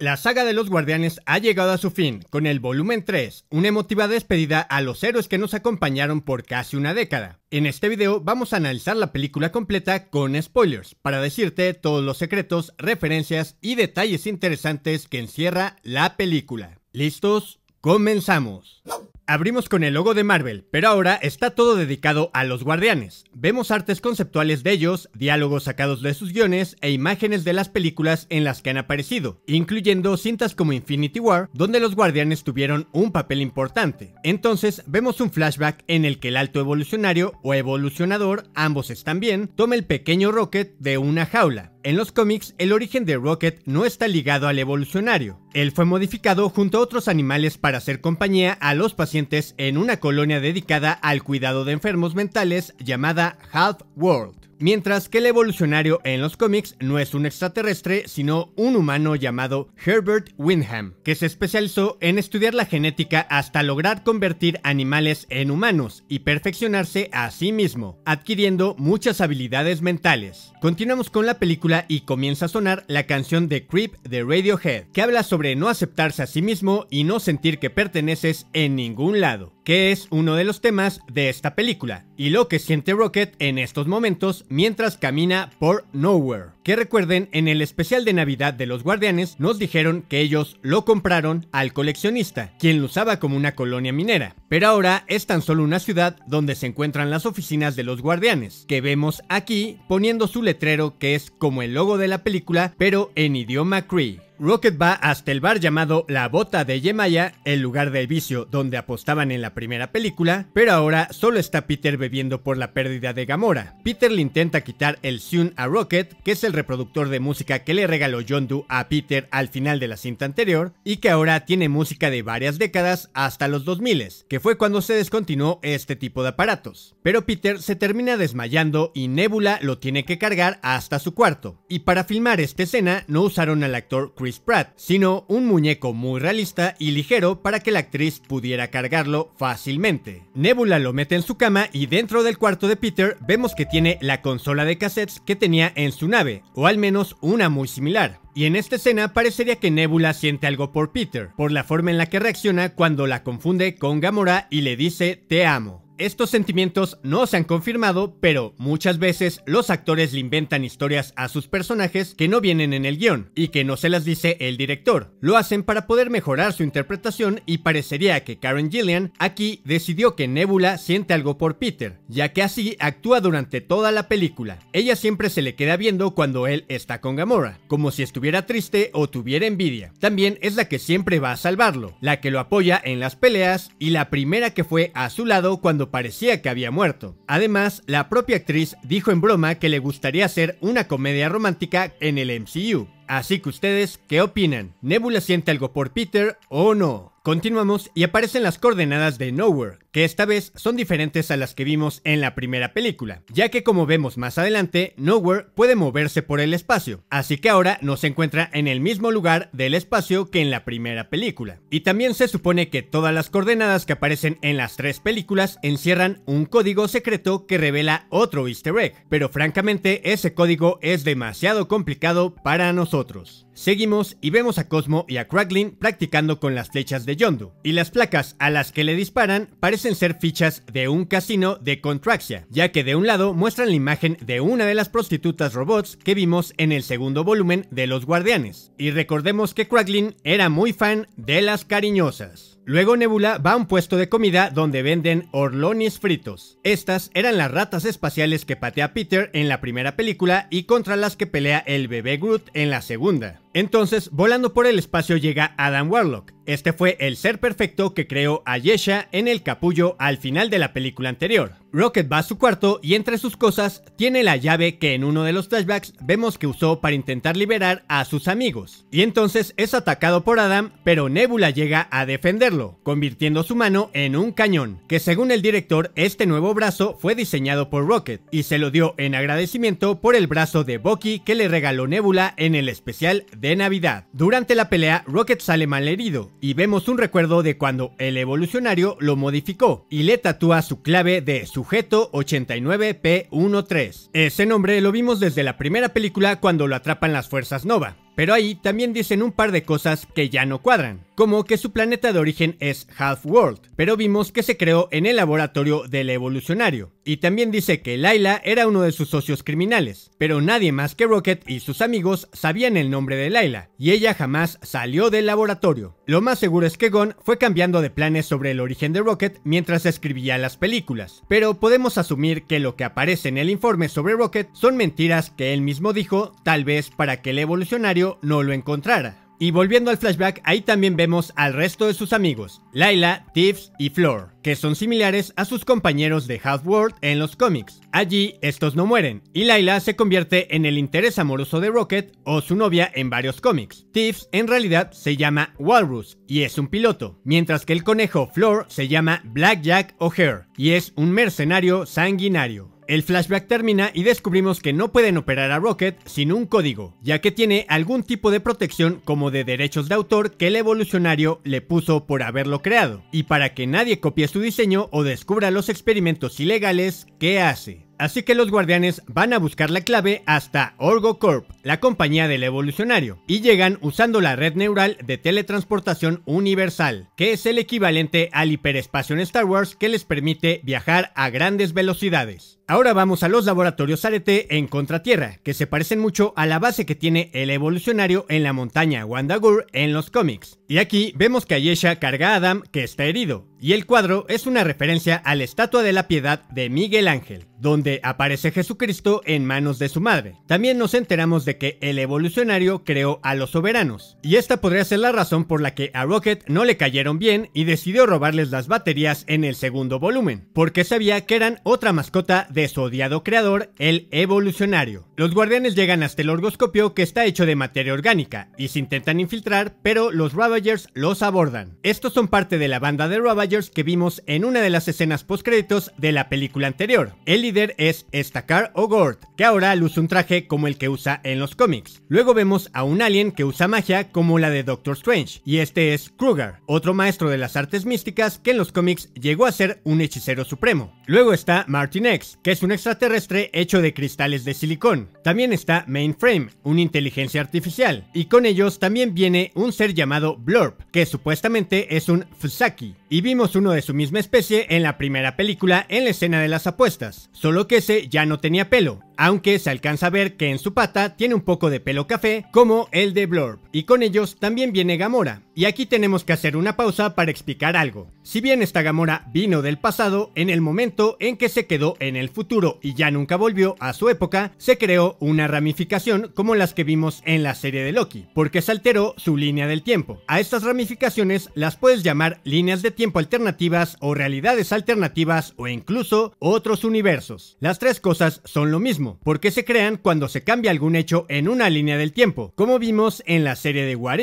La saga de los guardianes ha llegado a su fin, con el volumen 3, una emotiva despedida a los héroes que nos acompañaron por casi una década. En este video vamos a analizar la película completa con spoilers, para decirte todos los secretos, referencias y detalles interesantes que encierra la película. ¿Listos? Comenzamos. Abrimos con el logo de Marvel, pero ahora está todo dedicado a los guardianes. Vemos artes conceptuales de ellos, diálogos sacados de sus guiones e imágenes de las películas en las que han aparecido, incluyendo cintas como Infinity War, donde los guardianes tuvieron un papel importante. Entonces vemos un flashback en el que el alto evolucionario o evolucionador, ambos están bien, toma el pequeño Rocket de una jaula. En los cómics, el origen de Rocket no está ligado al evolucionario, él fue modificado junto a otros animales para hacer compañía a los pacientes en una colonia dedicada al cuidado de enfermos mentales llamada Health World. Mientras que el evolucionario en los cómics no es un extraterrestre, sino un humano llamado Herbert Windham, que se especializó en estudiar la genética hasta lograr convertir animales en humanos y perfeccionarse a sí mismo, adquiriendo muchas habilidades mentales. Continuamos con la película y comienza a sonar la canción de Creep de Radiohead, que habla sobre no aceptarse a sí mismo y no sentir que perteneces en ningún lado, que es uno de los temas de esta película, y lo que siente Rocket en estos momentos mientras camina por Nowhere. Que recuerden, en el especial de Navidad de los Guardianes nos dijeron que ellos lo compraron al coleccionista, quien lo usaba como una colonia minera. Pero ahora es tan solo una ciudad donde se encuentran las oficinas de los Guardianes, que vemos aquí poniendo su letrero que es como el logo de la película, pero en idioma Cree. Rocket va hasta el bar llamado La Bota de Yemaya, el lugar del vicio donde apostaban en la primera película, pero ahora solo está Peter bebiendo por la pérdida de Gamora. Peter le intenta quitar el Sun a Rocket, que es el reproductor de música que le regaló John Doe a Peter al final de la cinta anterior y que ahora tiene música de varias décadas hasta los 2000, que fue cuando se descontinuó este tipo de aparatos. Pero Peter se termina desmayando y Nebula lo tiene que cargar hasta su cuarto. Y para filmar esta escena no usaron al actor Chris Pratt, sino un muñeco muy realista y ligero para que la actriz pudiera cargarlo fácilmente. Nebula lo mete en su cama y dentro del cuarto de Peter vemos que tiene la consola de cassettes que tenía en su nave, o al menos una muy similar. Y en esta escena parecería que Nebula siente algo por Peter, por la forma en la que reacciona cuando la confunde con Gamora y le dice te amo. Estos sentimientos no se han confirmado, pero muchas veces los actores le inventan historias a sus personajes que no vienen en el guión y que no se las dice el director. Lo hacen para poder mejorar su interpretación y parecería que Karen Gillian aquí decidió que Nebula siente algo por Peter, ya que así actúa durante toda la película. Ella siempre se le queda viendo cuando él está con Gamora, como si estuviera triste o tuviera envidia. También es la que siempre va a salvarlo, la que lo apoya en las peleas y la primera que fue a su lado cuando parecía que había muerto. Además, la propia actriz dijo en broma que le gustaría hacer una comedia romántica en el MCU. Así que ustedes, ¿qué opinan? ¿Nebula siente algo por Peter o no? Continuamos y aparecen las coordenadas de Nowhere, que esta vez son diferentes a las que vimos en la primera película, ya que como vemos más adelante, Nowhere puede moverse por el espacio, así que ahora no se encuentra en el mismo lugar del espacio que en la primera película. Y también se supone que todas las coordenadas que aparecen en las tres películas encierran un código secreto que revela otro easter egg, pero francamente ese código es demasiado complicado para nosotros. Seguimos y vemos a Cosmo y a Cracklin practicando con las flechas de Yondu, y las placas a las que le disparan parecen parecen ser fichas de un casino de Contraxia, ya que de un lado muestran la imagen de una de las prostitutas robots que vimos en el segundo volumen de Los Guardianes, y recordemos que Kraglin era muy fan de las cariñosas. Luego Nebula va a un puesto de comida donde venden orlonis fritos. Estas eran las ratas espaciales que patea Peter en la primera película y contra las que pelea el bebé Groot en la segunda. Entonces, volando por el espacio llega Adam Warlock. Este fue el ser perfecto que creó a Yesha en el capullo al final de la película anterior. Rocket va a su cuarto y entre sus cosas tiene la llave que en uno de los flashbacks vemos que usó para intentar liberar a sus amigos. Y entonces es atacado por Adam, pero Nebula llega a defenderlo, convirtiendo su mano en un cañón, que según el director este nuevo brazo fue diseñado por Rocket y se lo dio en agradecimiento por el brazo de Bucky que le regaló Nebula en el especial de Navidad. Durante la pelea, Rocket sale malherido y vemos un recuerdo de cuando el evolucionario lo modificó y le tatúa su clave de Sujeto 89P13. Ese nombre lo vimos desde la primera película cuando lo atrapan las fuerzas Nova, pero ahí también dicen un par de cosas que ya no cuadran como que su planeta de origen es Half-World, pero vimos que se creó en el laboratorio del evolucionario. Y también dice que Laila era uno de sus socios criminales, pero nadie más que Rocket y sus amigos sabían el nombre de Laila, y ella jamás salió del laboratorio. Lo más seguro es que Gon fue cambiando de planes sobre el origen de Rocket mientras escribía las películas, pero podemos asumir que lo que aparece en el informe sobre Rocket son mentiras que él mismo dijo, tal vez para que el evolucionario no lo encontrara. Y volviendo al flashback, ahí también vemos al resto de sus amigos, Laila, Tiffs y Floor, que son similares a sus compañeros de Half-World en los cómics. Allí, estos no mueren, y Laila se convierte en el interés amoroso de Rocket o su novia en varios cómics. Tiffs en realidad se llama Walrus y es un piloto, mientras que el conejo Floor se llama Blackjack O'Hare y es un mercenario sanguinario. El flashback termina y descubrimos que no pueden operar a Rocket sin un código, ya que tiene algún tipo de protección como de derechos de autor que el evolucionario le puso por haberlo creado, y para que nadie copie su diseño o descubra los experimentos ilegales que hace. Así que los guardianes van a buscar la clave hasta Orgo Corp, la compañía del evolucionario, y llegan usando la red neural de teletransportación universal, que es el equivalente al hiperespacio en Star Wars que les permite viajar a grandes velocidades. Ahora vamos a los laboratorios Arete en Contratierra, que se parecen mucho a la base que tiene el evolucionario en la montaña Wandagur en los cómics. Y aquí vemos que Ayesha carga a Adam, que está herido, y el cuadro es una referencia a la estatua de la piedad de Miguel Ángel, donde aparece Jesucristo en manos de su madre. También nos enteramos de que el evolucionario creó a los soberanos, y esta podría ser la razón por la que a Rocket no le cayeron bien y decidió robarles las baterías en el segundo volumen, porque sabía que eran otra mascota de su odiado creador, el evolucionario. Los guardianes llegan hasta el orgoscopio que está hecho de materia orgánica y se intentan infiltrar, pero los Ravagers los abordan. Estos son parte de la banda de Ravagers que vimos en una de las escenas créditos... de la película anterior. El líder es Stakar O'Gord, que ahora luce un traje como el que usa en los cómics. Luego vemos a un alien que usa magia como la de Doctor Strange, y este es Kruger, otro maestro de las artes místicas que en los cómics llegó a ser un hechicero supremo. Luego está Martin X, es un extraterrestre hecho de cristales de silicón. También está Mainframe, una inteligencia artificial, y con ellos también viene un ser llamado Blurb, que supuestamente es un Fusaki, y vimos uno de su misma especie en la primera película en la escena de las apuestas, solo que ese ya no tenía pelo, aunque se alcanza a ver que en su pata tiene un poco de pelo café como el de Blurb. y con ellos también viene Gamora. Y aquí tenemos que hacer una pausa para explicar algo. Si bien esta Gamora vino del pasado, en el momento en que se quedó en el futuro y ya nunca volvió a su época, se creó una ramificación como las que vimos en la serie de Loki, porque se alteró su línea del tiempo. A estas ramificaciones las puedes llamar líneas de tiempo alternativas o realidades alternativas o incluso otros universos. Las tres cosas son lo mismo porque se crean cuando se cambia algún hecho en una línea del tiempo, como vimos en la serie de What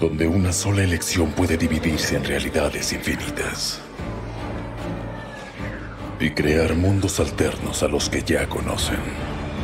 Donde una sola elección puede dividirse en realidades infinitas. Y crear mundos alternos a los que ya conocen.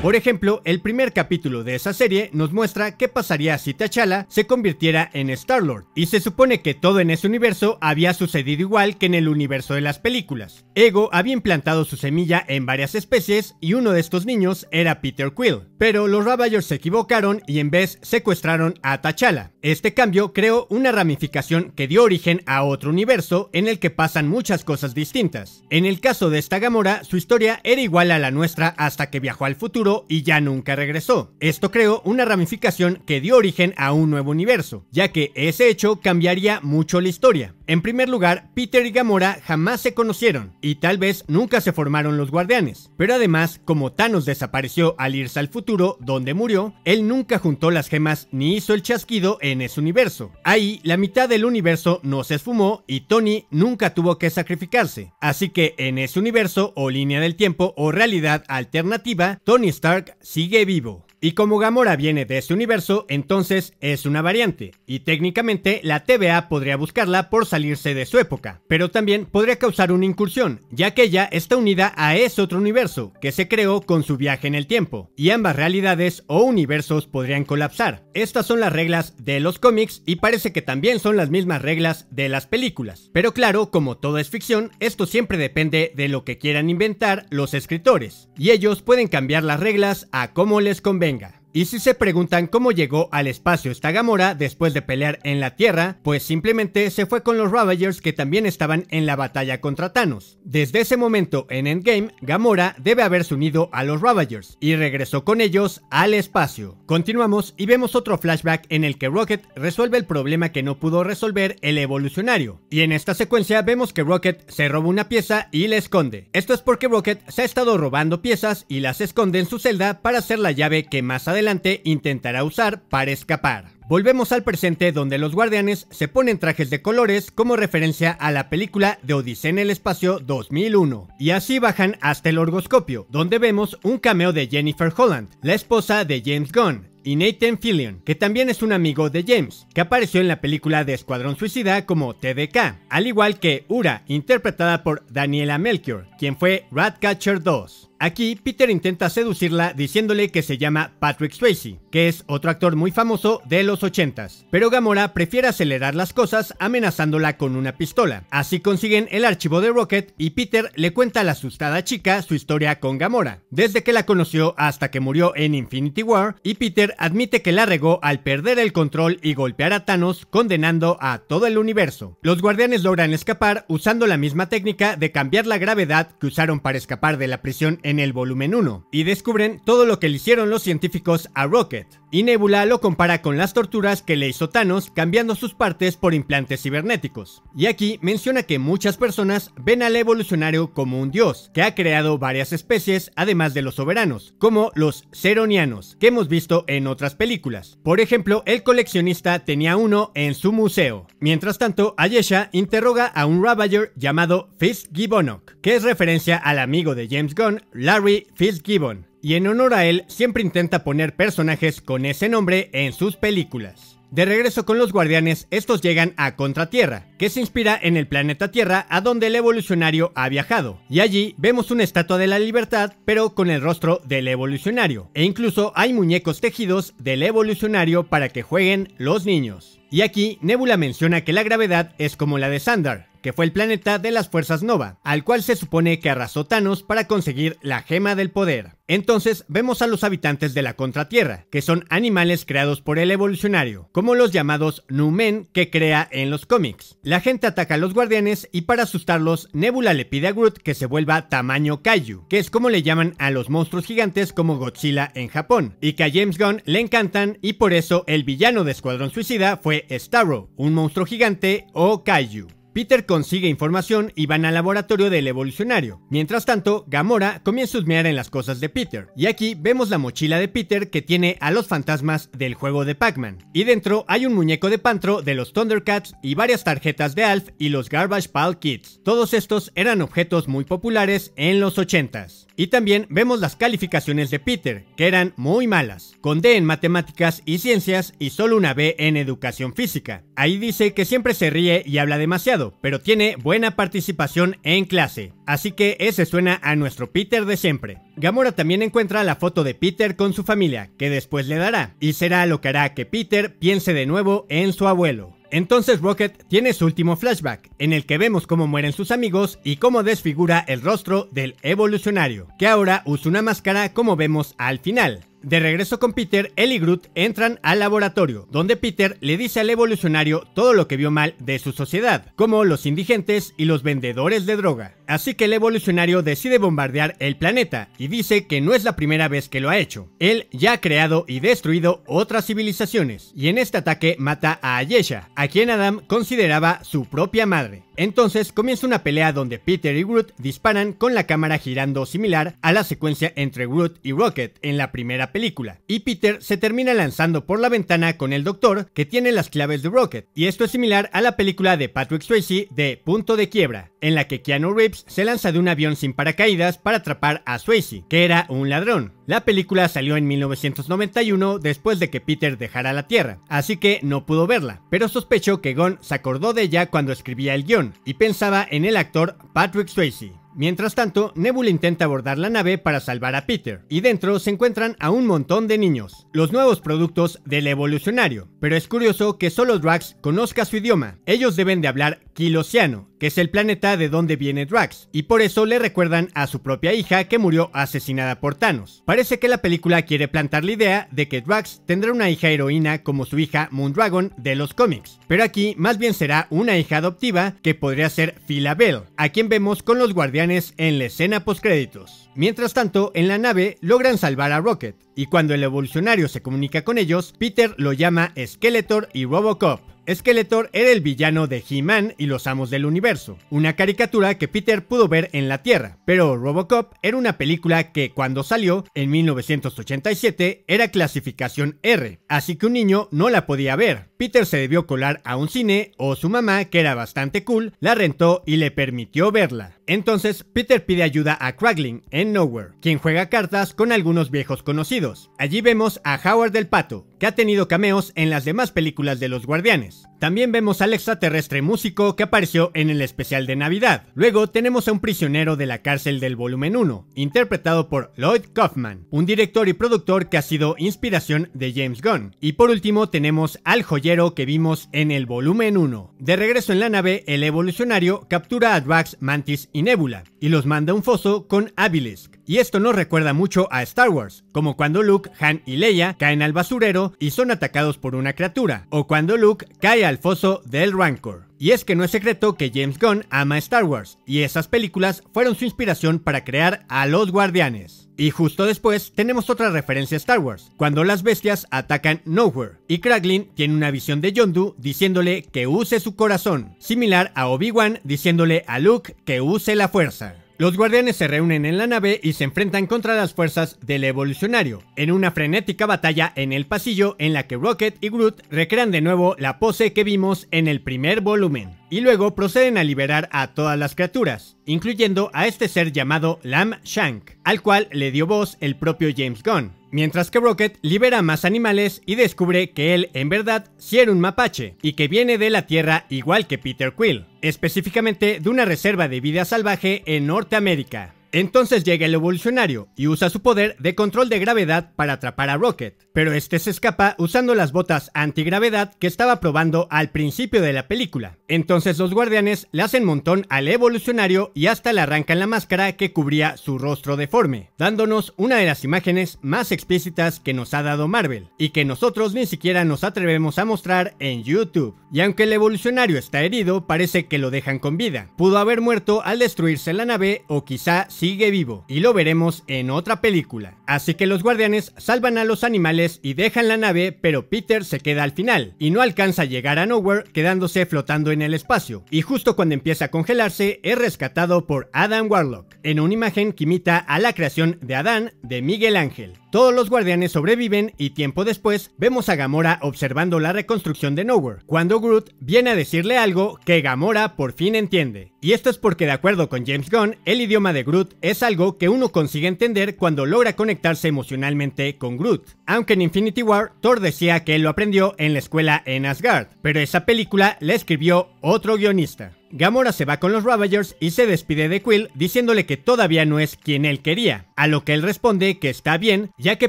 Por ejemplo, el primer capítulo de esa serie nos muestra qué pasaría si T'Challa se convirtiera en Star-Lord, y se supone que todo en ese universo había sucedido igual que en el universo de las películas. Ego había implantado su semilla en varias especies y uno de estos niños era Peter Quill, pero los Ravagers se equivocaron y en vez secuestraron a T'Challa. Este cambio creó una ramificación que dio origen a otro universo en el que pasan muchas cosas distintas. En el caso de esta Gamora, su historia era igual a la nuestra hasta que viajó al futuro y ya nunca regresó. Esto creó una ramificación que dio origen a un nuevo universo, ya que ese hecho cambiaría mucho la historia. En primer lugar, Peter y Gamora jamás se conocieron y tal vez nunca se formaron los guardianes, pero además, como Thanos desapareció al irse al futuro, donde murió, él nunca juntó las gemas ni hizo el chasquido en ese universo. Ahí, la mitad del universo no se esfumó y Tony nunca tuvo que sacrificarse. Así que en ese universo o línea del tiempo o realidad alternativa, Tony Stark sigue vivo. Y como Gamora viene de ese universo, entonces es una variante, y técnicamente la TVA podría buscarla por salirse de su época, pero también podría causar una incursión, ya que ella está unida a ese otro universo, que se creó con su viaje en el tiempo, y ambas realidades o universos podrían colapsar. Estas son las reglas de los cómics y parece que también son las mismas reglas de las películas. Pero claro, como todo es ficción, esto siempre depende de lo que quieran inventar los escritores, y ellos pueden cambiar las reglas a como les convenga. Venga, Y si se preguntan cómo llegó al espacio esta Gamora después de pelear en la Tierra, pues simplemente se fue con los Ravagers que también estaban en la batalla contra Thanos. Desde ese momento en Endgame, Gamora debe haberse unido a los Ravagers y regresó con ellos al espacio. Continuamos y vemos otro flashback en el que Rocket resuelve el problema que no pudo resolver el evolucionario. Y en esta secuencia vemos que Rocket se roba una pieza y la esconde. Esto es porque Rocket se ha estado robando piezas y las esconde en su celda para hacer la llave que más adelante intentará usar para escapar. Volvemos al presente donde los guardianes se ponen trajes de colores como referencia a la película de Odisea en el espacio 2001 y así bajan hasta el orgoscopio donde vemos un cameo de Jennifer Holland, la esposa de James Gunn, y Nathan Fillion, que también es un amigo de James, que apareció en la película de Escuadrón Suicida como TDK, al igual que Ura, interpretada por Daniela Melchior, quien fue Ratcatcher 2. Aquí Peter intenta seducirla diciéndole que se llama Patrick Swayze, que es otro actor muy famoso de los 80 pero Gamora prefiere acelerar las cosas amenazándola con una pistola. Así consiguen el archivo de Rocket y Peter le cuenta a la asustada chica su historia con Gamora, desde que la conoció hasta que murió en Infinity War y Peter admite que la regó al perder el control y golpear a Thanos condenando a todo el universo. Los guardianes logran escapar usando la misma técnica de cambiar la gravedad que usaron para escapar de la prisión en el volumen 1, y descubren todo lo que le hicieron los científicos a Rocket. Y Nebula lo compara con las torturas que le hizo Thanos cambiando sus partes por implantes cibernéticos. Y aquí menciona que muchas personas ven al evolucionario como un dios, que ha creado varias especies además de los soberanos, como los Ceronianos, que hemos visto en otras películas. Por ejemplo, el coleccionista tenía uno en su museo. Mientras tanto, Ayesha interroga a un Ravager llamado Fitzgibbonok, que es referencia al amigo de James Gunn, Larry Fitzgibbon, y en honor a él siempre intenta poner personajes con ese nombre en sus películas. De regreso con los guardianes, estos llegan a Contratierra, que se inspira en el planeta Tierra a donde el evolucionario ha viajado, y allí vemos una estatua de la libertad, pero con el rostro del evolucionario, e incluso hay muñecos tejidos del evolucionario para que jueguen los niños. Y aquí Nebula menciona que la gravedad es como la de Sandar, que fue el planeta de las fuerzas Nova, al cual se supone que arrasó Thanos para conseguir la gema del poder. Entonces vemos a los habitantes de la Contratierra, que son animales creados por el evolucionario, como los llamados Numen que crea en los cómics. La gente ataca a los guardianes y para asustarlos, Nebula le pide a Groot que se vuelva tamaño Kaiju, que es como le llaman a los monstruos gigantes como Godzilla en Japón, y que a James Gunn le encantan y por eso el villano de Escuadrón Suicida fue Starro, un monstruo gigante o Kaiju. Peter consigue información y van al laboratorio del evolucionario. Mientras tanto, Gamora comienza a husmear en las cosas de Peter. Y aquí vemos la mochila de Peter que tiene a los fantasmas del juego de Pac-Man. Y dentro hay un muñeco de Pantro de los Thundercats y varias tarjetas de Alf y los Garbage Pal Kids. Todos estos eran objetos muy populares en los 80s. Y también vemos las calificaciones de Peter, que eran muy malas, con D en matemáticas y ciencias y solo una B en educación física. Ahí dice que siempre se ríe y habla demasiado, pero tiene buena participación en clase, así que ese suena a nuestro Peter de siempre. Gamora también encuentra la foto de Peter con su familia, que después le dará, y será lo que hará que Peter piense de nuevo en su abuelo. Entonces Rocket tiene su último flashback, en el que vemos cómo mueren sus amigos y cómo desfigura el rostro del evolucionario, que ahora usa una máscara como vemos al final. De regreso con Peter, él y Groot entran al laboratorio, donde Peter le dice al evolucionario todo lo que vio mal de su sociedad, como los indigentes y los vendedores de droga. Así que el evolucionario decide bombardear el planeta y dice que no es la primera vez que lo ha hecho. Él ya ha creado y destruido otras civilizaciones, y en este ataque mata a Ayesha, a quien Adam consideraba su propia madre. Entonces comienza una pelea donde Peter y Groot disparan con la cámara girando similar a la secuencia entre Groot y Rocket en la primera película, y Peter se termina lanzando por la ventana con el doctor que tiene las claves de Rocket, y esto es similar a la película de Patrick Swayze de Punto de Quiebra, en la que Keanu Reeves se lanza de un avión sin paracaídas para atrapar a Swayze, que era un ladrón. La película salió en 1991 después de que Peter dejara la Tierra, así que no pudo verla, pero sospechó que Gon se acordó de ella cuando escribía el guión y pensaba en el actor Patrick Swayze. Mientras tanto, Nebula intenta abordar la nave para salvar a Peter, y dentro se encuentran a un montón de niños, los nuevos productos del evolucionario. Pero es curioso que solo Drax conozca su idioma. Ellos deben de hablar Kilosiano, que es el planeta de donde viene Drax, y por eso le recuerdan a su propia hija que murió asesinada por Thanos. Parece que la película quiere plantar la idea de que Drax tendrá una hija heroína como su hija Moondragon de los cómics, pero aquí más bien será una hija adoptiva que podría ser Phila Bell, a quien vemos con los guardianes en la escena postcréditos. Mientras tanto, en la nave logran salvar a Rocket, y cuando el evolucionario se comunica con ellos, Peter lo llama Skeletor y Robocop. Skeletor era el villano de He-Man y los Amos del Universo, una caricatura que Peter pudo ver en la Tierra, pero Robocop era una película que cuando salió, en 1987, era clasificación R, así que un niño no la podía ver, Peter se debió colar a un cine o su mamá, que era bastante cool, la rentó y le permitió verla. Entonces, Peter pide ayuda a Cragling en Nowhere, quien juega cartas con algunos viejos conocidos. Allí vemos a Howard el Pato, que ha tenido cameos en las demás películas de los Guardianes. También vemos al extraterrestre músico que apareció en el especial de Navidad. Luego tenemos a un prisionero de la cárcel del volumen 1, interpretado por Lloyd Kaufman, un director y productor que ha sido inspiración de James Gunn. Y por último tenemos al Joy que vimos en el volumen 1. De regreso en la nave, el evolucionario captura a Drax, Mantis y Nebula y los manda a un foso con Abilisk. Y esto nos recuerda mucho a Star Wars, como cuando Luke, Han y Leia caen al basurero y son atacados por una criatura, o cuando Luke cae al foso del Rancor. Y es que no es secreto que James Gunn ama Star Wars, y esas películas fueron su inspiración para crear a los Guardianes. Y justo después tenemos otra referencia a Star Wars, cuando las bestias atacan Nowhere, y Kraglin tiene una visión de Yondu diciéndole que use su corazón, similar a Obi-Wan diciéndole a Luke que use la fuerza. Los guardianes se reúnen en la nave y se enfrentan contra las fuerzas del evolucionario, en una frenética batalla en el pasillo en la que Rocket y Groot recrean de nuevo la pose que vimos en el primer volumen, y luego proceden a liberar a todas las criaturas, incluyendo a este ser llamado Lam Shank, al cual le dio voz el propio James Gunn mientras que Rocket libera más animales y descubre que él en verdad sí era un mapache y que viene de la Tierra igual que Peter Quill, específicamente de una reserva de vida salvaje en Norteamérica. Entonces llega el evolucionario y usa su poder de control de gravedad para atrapar a Rocket, pero este se escapa usando las botas antigravedad que estaba probando al principio de la película. Entonces los guardianes le hacen montón al evolucionario y hasta le arrancan la máscara que cubría su rostro deforme, dándonos una de las imágenes más explícitas que nos ha dado Marvel y que nosotros ni siquiera nos atrevemos a mostrar en YouTube. Y aunque el evolucionario está herido, parece que lo dejan con vida. Pudo haber muerto al destruirse la nave o quizá sigue vivo, y lo veremos en otra película. Así que los guardianes salvan a los animales y dejan la nave, pero Peter se queda al final, y no alcanza a llegar a Nowhere, quedándose flotando en el espacio. Y justo cuando empieza a congelarse, es rescatado por Adam Warlock, en una imagen que imita a la creación de Adán de Miguel Ángel. Todos los guardianes sobreviven y tiempo después vemos a Gamora observando la reconstrucción de Nowhere, cuando Groot viene a decirle algo que Gamora por fin entiende. Y esto es porque de acuerdo con James Gunn, el idioma de Groot es algo que uno consigue entender cuando logra conectarse emocionalmente con Groot. Aunque en Infinity War, Thor decía que él lo aprendió en la escuela en Asgard, pero esa película la escribió otro guionista. Gamora se va con los Ravagers y se despide de Quill diciéndole que todavía no es quien él quería, a lo que él responde que está bien, ya que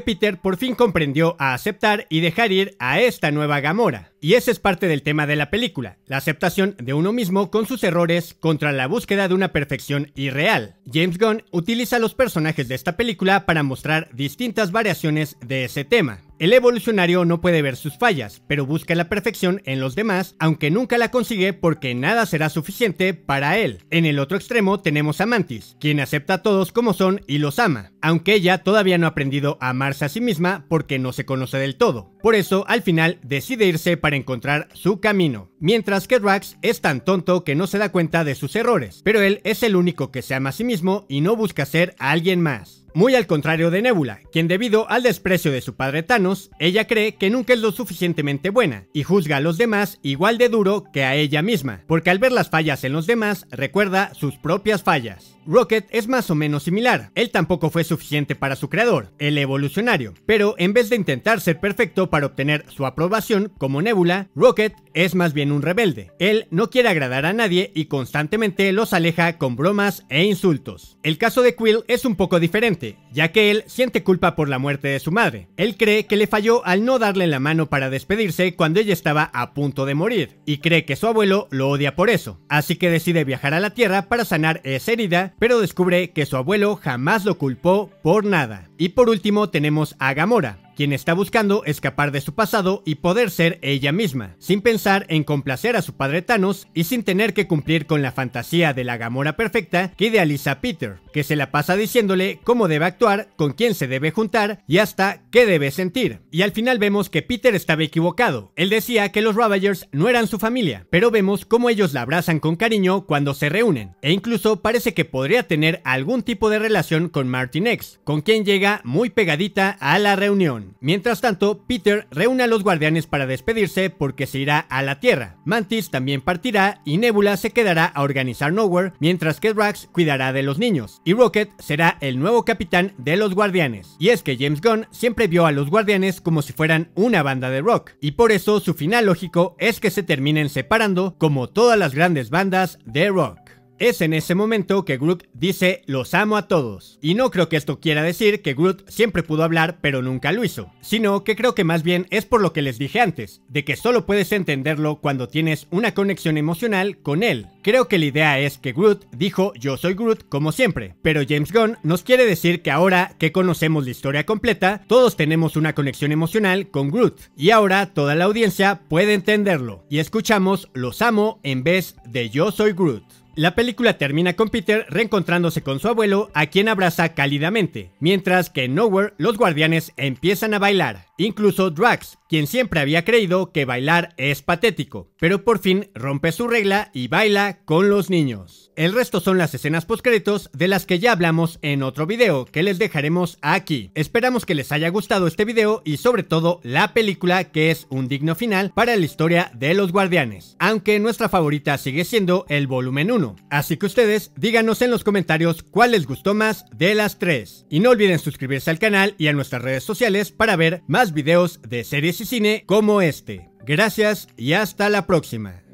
Peter por fin comprendió a aceptar y dejar ir a esta nueva Gamora. Y ese es parte del tema de la película, la aceptación de uno mismo con sus errores contra la búsqueda de una perfección irreal. James Gunn utiliza los personajes de esta película para mostrar distintas variaciones de ese tema. El evolucionario no puede ver sus fallas, pero busca la perfección en los demás, aunque nunca la consigue porque nada será suficiente para él. En el otro extremo tenemos a Mantis, quien acepta a todos como son y los ama, aunque ella todavía no ha aprendido a amarse a sí misma porque no se conoce del todo. Por eso, al final, decide irse para encontrar su camino. Mientras que Rax es tan tonto que no se da cuenta de sus errores, pero él es el único que se ama a sí mismo y no busca ser alguien más. Muy al contrario de Nebula, quien debido al desprecio de su padre Thanos, ella cree que nunca es lo suficientemente buena y juzga a los demás igual de duro que a ella misma, porque al ver las fallas en los demás recuerda sus propias fallas. Rocket es más o menos similar. Él tampoco fue suficiente para su creador, el evolucionario, pero en vez de intentar ser perfecto para obtener su aprobación como Nebula, Rocket es más bien un rebelde. Él no quiere agradar a nadie y constantemente los aleja con bromas e insultos. El caso de Quill es un poco diferente, ya que él siente culpa por la muerte de su madre. Él cree que le falló al no darle la mano para despedirse cuando ella estaba a punto de morir, y cree que su abuelo lo odia por eso. Así que decide viajar a la Tierra para sanar esa herida pero descubre que su abuelo jamás lo culpó por nada. Y por último tenemos a Gamora, quien está buscando escapar de su pasado y poder ser ella misma, sin pensar en complacer a su padre Thanos y sin tener que cumplir con la fantasía de la Gamora perfecta que idealiza a Peter, que se la pasa diciéndole cómo debe actuar, con quién se debe juntar y hasta qué debe sentir. Y al final vemos que Peter estaba equivocado. Él decía que los Ravagers no eran su familia, pero vemos cómo ellos la abrazan con cariño cuando se reúnen, e incluso parece que podría tener algún tipo de relación con Martin X, con quien llega muy pegadita a la reunión. Mientras tanto, Peter reúne a los guardianes para despedirse porque se irá a la Tierra. Mantis también partirá y Nebula se quedará a organizar Nowhere, mientras que Drax cuidará de los niños. Y Rocket será el nuevo capitán de los guardianes. Y es que James Gunn siempre vio a los guardianes como si fueran una banda de rock. Y por eso su final lógico es que se terminen separando como todas las grandes bandas de rock. Es en ese momento que Groot dice los amo a todos. Y no creo que esto quiera decir que Groot siempre pudo hablar pero nunca lo hizo, sino que creo que más bien es por lo que les dije antes, de que solo puedes entenderlo cuando tienes una conexión emocional con él. Creo que la idea es que Groot dijo yo soy Groot como siempre, pero James Gunn nos quiere decir que ahora que conocemos la historia completa, todos tenemos una conexión emocional con Groot y ahora toda la audiencia puede entenderlo y escuchamos los amo en vez de yo soy Groot. La película termina con Peter reencontrándose con su abuelo, a quien abraza cálidamente, mientras que en Nowhere los guardianes empiezan a bailar. Incluso Drax, quien siempre había creído que bailar es patético, pero por fin rompe su regla y baila con los niños. El resto son las escenas postcréditos de las que ya hablamos en otro video que les dejaremos aquí. Esperamos que les haya gustado este video y sobre todo la película que es un digno final para la historia de los guardianes, aunque nuestra favorita sigue siendo el volumen 1. Así que ustedes díganos en los comentarios cuál les gustó más de las tres. Y no olviden suscribirse al canal y a nuestras redes sociales para ver más videos de series y cine como este. Gracias y hasta la próxima.